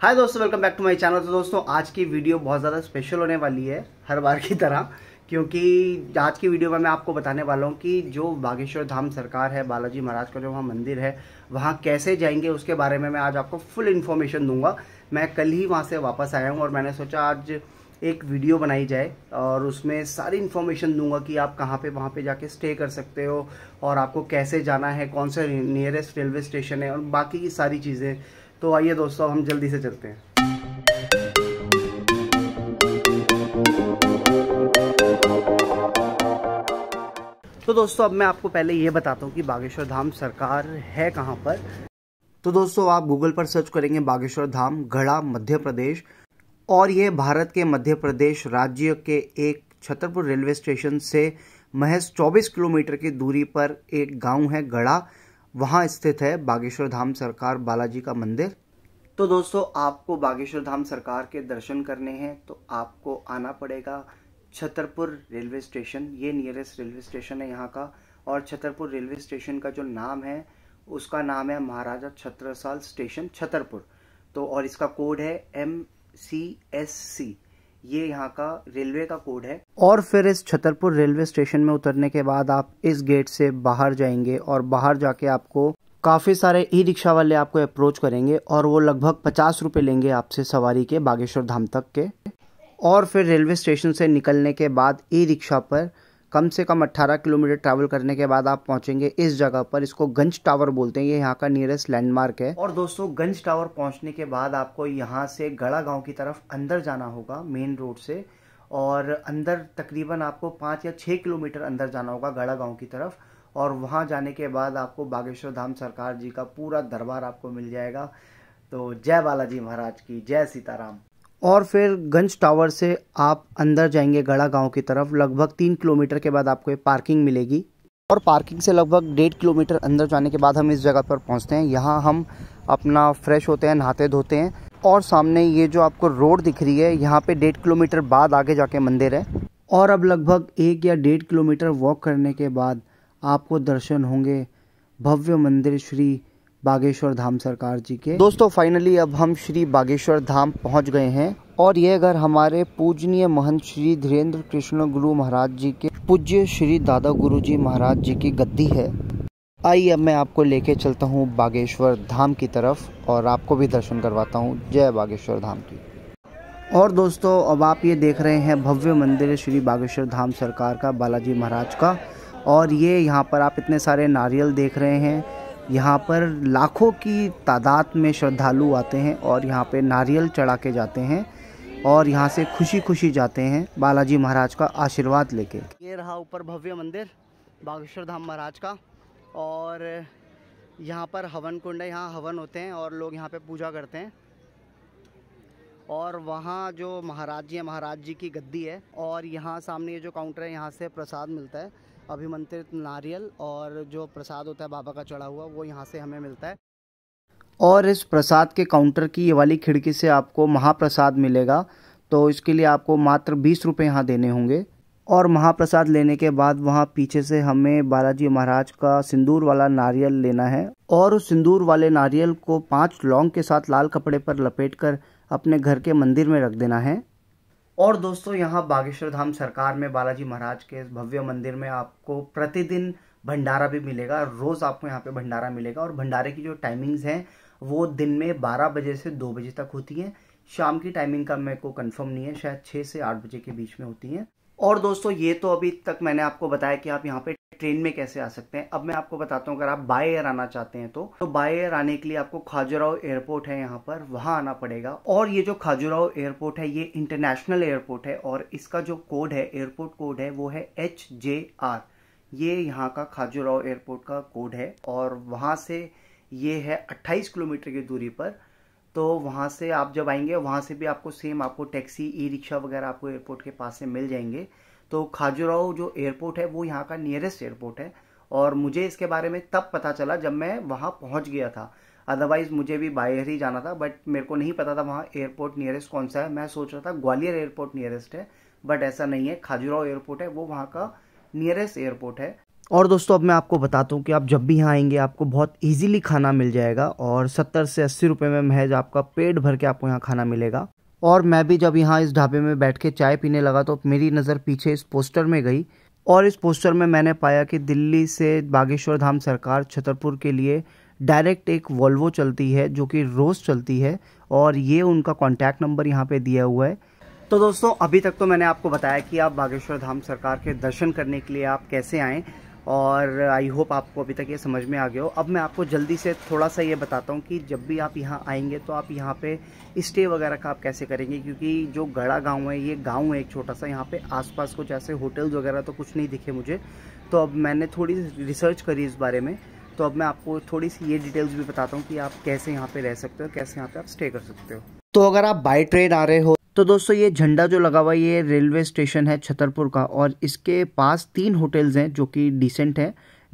हाय दोस्तों welcome back to my channel तो दोस्तों आज की वीडियो बहुत ज़्यादा स्पेशल होने वाली है हर बार की तरह क्योंकि आज की वीडियो में मैं आपको बताने वाला हूँ कि जो बागेश्वर धाम सरकार है बालाजी महाराज का जो वहाँ मंदिर है वहाँ कैसे जाएंगे उसके बारे में मैं आज आपको फुल इन्फॉर्मेशन दूंगा मैं कल ही वहाँ से वापस आया हूँ और मैंने सोचा आज एक वीडियो बनाई जाए और उसमें सारी इन्फॉर्मेशन दूंगा कि आप कहाँ पे वहाँ पे जाके स्टे कर सकते हो और आपको कैसे जाना है कौन सा नियरेस्ट रेलवे स्टेशन है और बाकी की सारी चीज़ें तो आइए दोस्तों हम जल्दी से चलते हैं तो दोस्तों अब मैं आपको पहले ये बताता हूँ कि बागेश्वर धाम सरकार है कहाँ पर तो दोस्तों आप गूगल पर सर्च करेंगे बागेश्वर धाम गढ़ा मध्य प्रदेश और ये भारत के मध्य प्रदेश राज्य के एक छतरपुर रेलवे स्टेशन से महज 24 किलोमीटर की दूरी पर एक गांव है गढ़ा वहाँ स्थित है बागेश्वर धाम सरकार बालाजी का मंदिर तो दोस्तों आपको बागेश्वर धाम सरकार के दर्शन करने हैं तो आपको आना पड़ेगा छतरपुर रेलवे स्टेशन ये नियरेस्ट रेलवे स्टेशन है यहाँ का और छतरपुर रेलवे स्टेशन का जो नाम है उसका नाम है महाराजा छत्रसाल स्टेशन छतरपुर तो और इसका कोड है एम सी एस सी ये यहाँ का रेलवे का कोड है और फिर इस छतरपुर रेलवे स्टेशन में उतरने के बाद आप इस गेट से बाहर जाएंगे और बाहर जाके आपको काफ़ी सारे ई रिक्शा वाले आपको अप्रोच करेंगे और वो लगभग पचास रुपए लेंगे आपसे सवारी के बागेश्वर धाम तक के और फिर रेलवे स्टेशन से निकलने के बाद ई रिक्शा पर कम से कम 18 किलोमीटर ट्रैवल करने के बाद आप पहुंचेंगे इस जगह पर इसको गंज टावर बोलते हैं ये यहाँ का नियरेस्ट लैंडमार्क है और दोस्तों गंज टावर पहुंचने के बाद आपको यहाँ से गड़ा गांव की तरफ अंदर जाना होगा मेन रोड से और अंदर तकरीबन आपको पाँच या छः किलोमीटर अंदर जाना होगा गड़ा गाँव की तरफ और वहाँ जाने के बाद आपको बागेश्वर धाम सरकार जी का पूरा दरबार आपको मिल जाएगा तो जय बालाजी महाराज की जय सीताराम और फिर गंज टावर से आप अंदर जाएंगे गढ़ा गांव की तरफ लगभग तीन किलोमीटर के बाद आपको ये पार्किंग मिलेगी और पार्किंग से लगभग डेढ़ किलोमीटर अंदर जाने के बाद हम इस जगह पर पहुंचते हैं यहाँ हम अपना फ्रेश होते हैं नहाते धोते हैं और सामने ये जो आपको रोड दिख रही है यहाँ पे डेढ़ किलोमीटर बाद आगे जाके मंदिर है और अब लगभग एक या डेढ़ किलोमीटर वॉक करने के बाद आपको दर्शन होंगे भव्य मंदिर श्री बागेश्वर धाम सरकार जी के दोस्तों फाइनली अब हम श्री बागेश्वर धाम पहुंच गए हैं और ये घर हमारे पूजनीय महंत श्री धीरेन्द्र कृष्ण गुरु महाराज जी के पूज्य श्री दादा गुरु जी महाराज जी की गद्दी है आइए अब मैं आपको लेके चलता हूँ बागेश्वर धाम की तरफ और आपको भी दर्शन करवाता हूँ जय बागेश्वर धाम की और दोस्तों अब आप ये देख रहे हैं भव्य मंदिर श्री बागेश्वर धाम सरकार का बालाजी महाराज का और ये यहाँ पर आप इतने सारे नारियल देख रहे हैं यहाँ पर लाखों की तादाद में श्रद्धालु आते हैं और यहाँ पे नारियल चढ़ा के जाते हैं और यहाँ से खुशी खुशी जाते हैं बालाजी महाराज का आशीर्वाद लेके ये रहा ऊपर भव्य मंदिर बागेश्वर धाम महाराज का और यहाँ पर हवन कुंड है यहाँ हवन होते हैं और लोग यहाँ पे पूजा करते हैं और वहाँ जो महाराज जी है महाराज जी की गद्दी है और यहाँ सामने ये जो काउंटर है यहाँ से प्रसाद मिलता है अभिमंत्रित नारियल और जो प्रसाद होता है बाबा का चढ़ा हुआ वो यहाँ से हमें मिलता है और इस प्रसाद के काउंटर की ये वाली खिड़की से आपको महाप्रसाद मिलेगा तो इसके लिए आपको मात्र बीस रुपये यहाँ देने होंगे और महाप्रसाद लेने के बाद वहाँ पीछे से हमें बालाजी महाराज का सिंदूर वाला नारियल लेना है और उस सिंदूर वाले नारियल को पांच लौंग के साथ लाल कपड़े पर लपेट कर अपने घर के मंदिर में रख देना है और दोस्तों यहाँ बागेश्वर धाम सरकार में बालाजी महाराज के भव्य मंदिर में आपको प्रतिदिन भंडारा भी मिलेगा रोज़ आपको यहाँ पे भंडारा मिलेगा और भंडारे की जो टाइमिंग्स हैं वो दिन में 12 बजे से 2 बजे तक होती हैं शाम की टाइमिंग का मेरे को कंफर्म नहीं है शायद 6 से 8 बजे के बीच में होती हैं और दोस्तों ये तो अभी तक मैंने आपको बताया कि आप यहाँ पे ट्रेन में कैसे आ सकते हैं अब मैं आपको बताता हूँ अगर आप बाय एयर आना चाहते हैं तो तो बाय एयर आने के लिए आपको खाजुराव एयरपोर्ट है यहाँ पर वहाँ आना पड़ेगा और ये जो खाजुराव एयरपोर्ट है ये इंटरनेशनल एयरपोर्ट है और इसका जो कोड है एयरपोर्ट कोड है वो है एच जे आर ये यहाँ का खाजुराव एयरपोर्ट का कोड है और वहाँ से ये है अट्ठाईस किलोमीटर की दूरी पर तो वहाँ से आप जब आएंगे वहाँ से भी आपको सेम आपको टैक्सी ई रिक्शा वगैरह आपको एयरपोर्ट के पास से मिल जाएंगे तो खाजुराहो जो एयरपोर्ट है वो यहाँ का नियरेस्ट एयरपोर्ट है और मुझे इसके बारे में तब पता चला जब मैं वहाँ पहुँच गया था अदरवाइज़ मुझे भी बाहर ही जाना था बट मेरे को नहीं पता था वहाँ एयरपोर्ट नियरेस्ट कौन सा है मैं सोच रहा था ग्वालियर एयरपोर्ट नियरेस्ट है बट ऐसा नहीं है खाजुराहो एयरपोर्ट है वो वहाँ का नियरेस्ट एयरपोर्ट है और दोस्तों अब मैं आपको बताता हूँ कि आप जब भी यहाँ आएंगे आपको बहुत इजीली खाना मिल जाएगा और सत्तर से अस्सी रुपए में महज आपका पेट भर के आपको यहाँ खाना मिलेगा और मैं भी जब यहाँ इस ढाबे में बैठ के चाय पीने लगा तो मेरी नज़र पीछे इस पोस्टर में गई और इस पोस्टर में मैंने पाया कि दिल्ली से बागेश्वर धाम सरकार छतरपुर के लिए डायरेक्ट एक वॉल्वो चलती है जो कि रोज़ चलती है और ये उनका कॉन्टैक्ट नंबर यहाँ पे दिया हुआ है तो दोस्तों अभी तक तो मैंने आपको बताया कि आप बागेश्वर धाम सरकार के दर्शन करने के लिए आप कैसे आएँ और आई होप आपको अभी तक ये समझ में आ गया हो अब मैं आपको जल्दी से थोड़ा सा ये बताता हूँ कि जब भी आप यहाँ आएंगे तो आप यहाँ पे स्टे वगैरह का आप कैसे करेंगे क्योंकि जो गड़ा गांव है ये गांव है एक छोटा सा यहाँ पे आसपास कुछ ऐसे होटल्स वगैरह तो कुछ नहीं दिखे मुझे तो अब मैंने थोड़ी रिसर्च करी इस बारे में तो अब मैं आपको थोड़ी सी ये डिटेल्स भी बताता हूँ कि आप कैसे यहाँ पर रह सकते हो कैसे यहाँ पर आप स्टे कर सकते हो तो अगर आप बाई ट्रेन आ रहे हो तो दोस्तों ये झंडा जो लगा हुआ है ये रेलवे स्टेशन है छतरपुर का और इसके पास तीन होटल्स हैं जो कि डिसेंट है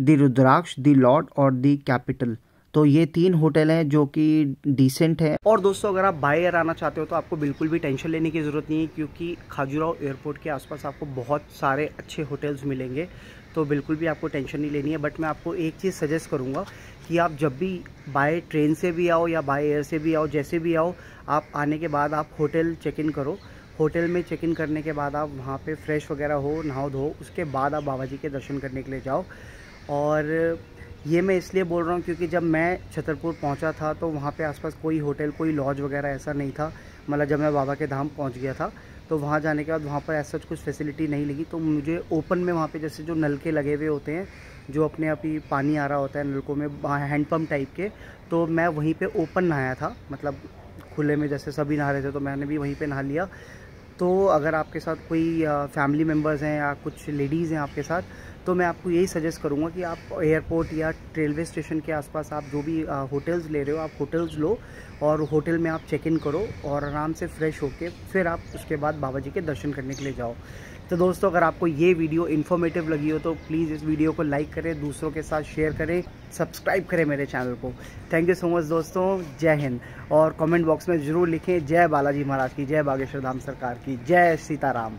दी रुद्राक्ष दी लॉर्ड और दी कैपिटल तो ये तीन होटल हैं जो कि डिसेंट है और दोस्तों अगर आप बाई एयर आना चाहते हो तो आपको बिल्कुल भी टेंशन लेने की ज़रूरत नहीं है क्योंकि खाजुराव एयरपोर्ट के आसपास आपको बहुत सारे अच्छे होटल्स मिलेंगे तो बिल्कुल भी आपको टेंशन नहीं लेनी है बट मैं आपको एक चीज़ सजेस्ट करूँगा कि आप जब भी बाय ट्रेन से भी आओ या बाय एयर से भी आओ जैसे भी आओ आप आने के बाद आप होटल चेक इन करो होटल में चेक इन करने के बाद आप वहाँ पे फ्रेश वगैरह हो नहाओ धो उसके बाद आप बाबा जी के दर्शन करने के लिए जाओ और ये मैं इसलिए बोल रहा हूँ क्योंकि जब मैं छतरपुर पहुँचा था तो वहाँ पे आसपास कोई होटल कोई लॉज वगैरह ऐसा नहीं था मतलब जब मैं बाबा के धाम पहुँच गया था तो वहाँ जाने के बाद वहाँ पर ऐसा कुछ फैसिलिटी नहीं लगी तो मुझे ओपन में वहाँ पे जैसे जो नलके लगे हुए होते हैं जो अपने आप ही पानी आ रहा होता है नलकों में हैंडपम्प टाइप के तो मैं वहीं पर ओपन नहाया था मतलब खुले में जैसे सभी नहा रहे थे तो मैंने भी वहीं पर नहा लिया तो अगर आपके साथ कोई फैमिली मेम्बर्स हैं या कुछ लेडीज़ हैं आपके साथ तो मैं आपको यही सजेस्ट करूँगा कि आप एयरपोर्ट या रेलवे स्टेशन के आसपास आप जो भी होटल्स ले रहे हो आप होटल्स लो और होटल में आप चेक इन करो और आराम से फ्रेश होके फिर आप उसके बाद बाबा जी के दर्शन करने के लिए जाओ तो दोस्तों अगर आपको ये वीडियो इन्फॉर्मेटिव लगी हो तो प्लीज़ इस वीडियो को लाइक करें दूसरों के साथ शेयर करें सब्सक्राइब करें मेरे चैनल को थैंक यू सो मच दोस्तों जय हिंद और कमेंट बॉक्स में ज़रूर लिखें जय बालाजी महाराज की जय बागेश्वर धाम सरकार की जय सीताराम